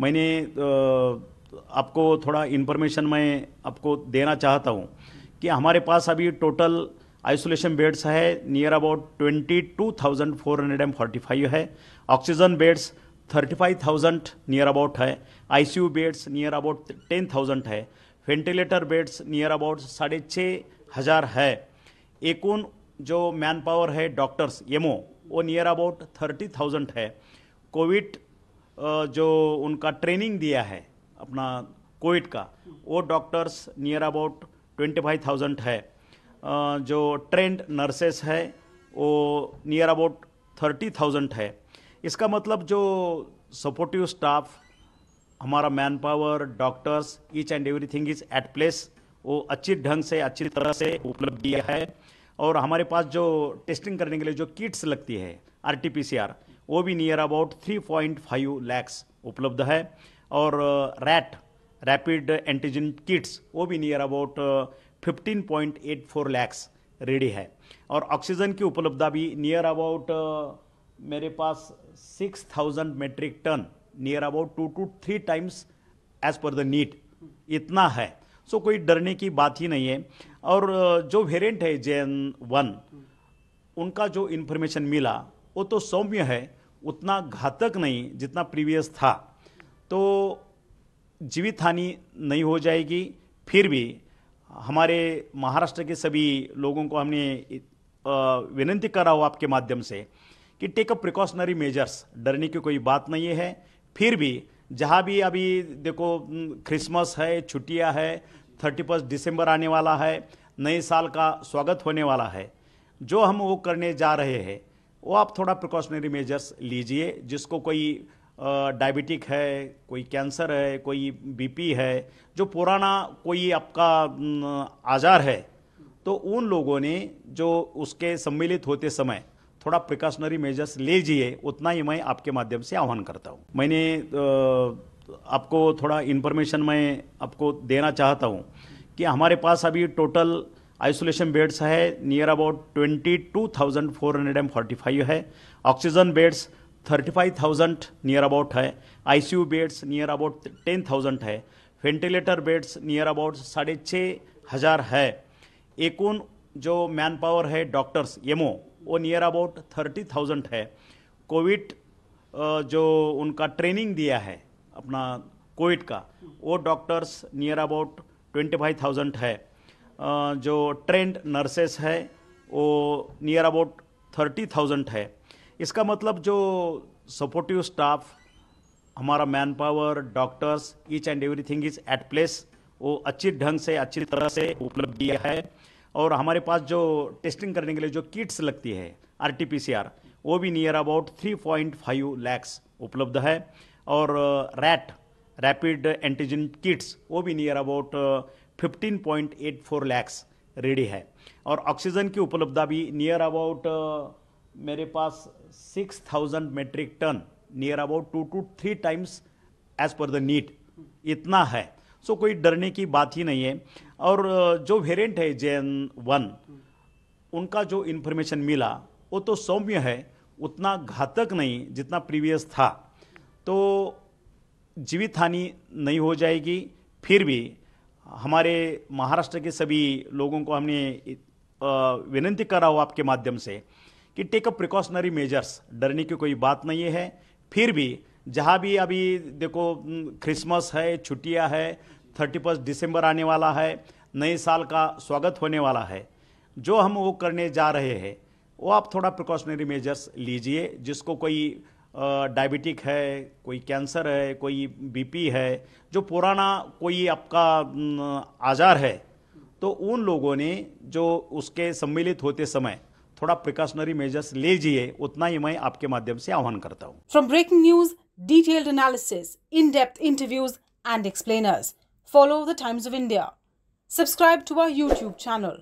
मैंने आपको थोड़ा इन्फॉर्मेशन मैं आपको देना चाहता हूँ कि हमारे पास अभी टोटल आइसोलेशन बेड्स है near about twenty two thousand four hundred and forty five है oxygen beds thirty five thousand near about है ICU beds near about ten thousand है वेंटिलेटर बेड्स नियर अबाउट साढ़े छः हज़ार है एकून जो मैन पावर है डॉक्टर्स एमओ वो नियर अबाउट थर्टी थाउजेंड है कोविड जो उनका ट्रेनिंग दिया है अपना कोविड का वो doctors near about twenty five thousand है जो ट्रेंड नर्सेस है वो नियर अबाउट थर्टी थाउजेंड है इसका मतलब जो सपोर्टिव स्टाफ हमारा man power doctors each and everything is at place वो अच्छी ढंग से अच्छी तरह से उपलब्ध दिया है और हमारे पास जो टेस्टिंग करने के लिए जो किट्स लगती है R T P C R वो भी नियर अबाउट 3.5 लैक्स उपलब्ध है और रैट रैपिड एंटीजन किट्स वो भी नियर अबाउट 15.84 लैक्स रेडी है और ऑक्सीजन की उपलब्धता भी नियर अबाउट uh, मेरे पास 6000 metric ton near about two two three times as per the need इतना है सो so, कोई डरने की बात ही नहीं है और uh, जो वेरिएंट है जे एन वन उनका जो इन्फॉर्मेशन मिला वो तो सौम्य है उतना घातक नहीं जितना प्रीवियस था तो जीवित हानि नहीं हो जाएगी फिर भी हमारे महाराष्ट्र के सभी लोगों को हमने विनती करा हो आपके माध्यम से कि टेक अ प्रिकॉशनरी मेजर्स डरने की कोई बात नहीं है फिर भी जहाँ भी अभी देखो क्रिसमस है छुट्टियाँ है थर्टी फर्स्ट दिसंबर आने वाला है नए साल का स्वागत होने वाला है जो हम वो करने जा रहे हैं वो आप थोड़ा प्रिकॉशनरी मेजर्स लीजिए जिसको कोई डायबिटिक है कोई कैंसर है कोई बीपी है जो पुराना कोई आपका आज़ार है तो उन लोगों ने जो उसके सम्मिलित होते समय थोड़ा प्रिकॉशनरी मेजर्स लीजिए उतना ही मैं आपके माध्यम से आह्वान करता हूँ मैंने आपको थोड़ा इन्फॉर्मेशन मैं आपको देना चाहता हूँ कि हमारे पास अभी टोटल आइसोलेशन बेड्स है near about twenty two thousand four hundred and forty five है oxygen beds thirty five thousand near about है ICU beds near about ten thousand है वेंटिलेटर बेड्स नियर अबाउट साढ़े छः हज़ार है एकून जो मैन पावर है डॉक्टर्स एमओ वो नियर अबाउट थर्टी थाउजेंड है कोविड जो उनका ट्रेनिंग दिया है अपना कोविड का वो doctors near about twenty five thousand है जो ट्रेंड नर्सेस है वो नियर अबाउट थर्टी थाउजेंड है इसका मतलब जो सपोर्टिव स्टाफ हमारा man power doctors each and everything is at place वो अच्छी ढंग से अच्छी तरह से उपलब्ध किया है और हमारे पास जो टेस्टिंग करने के लिए जो किट्स लगती है R T P C R वो भी near about three point five lakhs उपलब्ध है और रैट रैपिड एंटीजन किट्स वो भी नियर अबाउट 15.84 लैक्स रेडी है और ऑक्सीजन की उपलब्धता भी नियर अबाउट uh, मेरे पास 6000 metric ton near about two two three times as per the need इतना है सो so, कोई डरने की बात ही नहीं है और uh, जो वेरिएंट है जे एन वन उनका जो इन्फॉर्मेशन मिला वो तो सौम्य है उतना घातक नहीं जितना प्रीवियस था तो जीवित हानि नहीं हो जाएगी फिर भी हमारे महाराष्ट्र के सभी लोगों को हमने विनंती करा हो आपके माध्यम से कि टेक अ प्रिकॉशनरी मेजर्स डरने की कोई बात नहीं है फिर भी जहाँ भी अभी देखो क्रिसमस है छुट्टियाँ है थर्टी फर्स्ट दिसंबर आने वाला है नए साल का स्वागत होने वाला है जो हम वो करने जा रहे हैं वो आप थोड़ा प्रिकॉशनरी मेजर्स लीजिए जिसको कोई डायबिटिक है कोई कैंसर है कोई बीपी है जो पुराना कोई आपका आज़ार है तो उन लोगों ने जो उसके सम्मिलित होते समय थोड़ा प्रिकॉशनरी मेजर्स लीजिए उतना ही मैं आपके माध्यम से आह्वान करता हूँ from breaking news detailed analysis in depth interviews and explainers follow the Times of India subscribe to our YouTube channel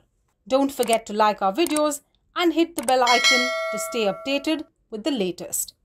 don't forget to like our videos and hit the bell icon to stay updated with the latest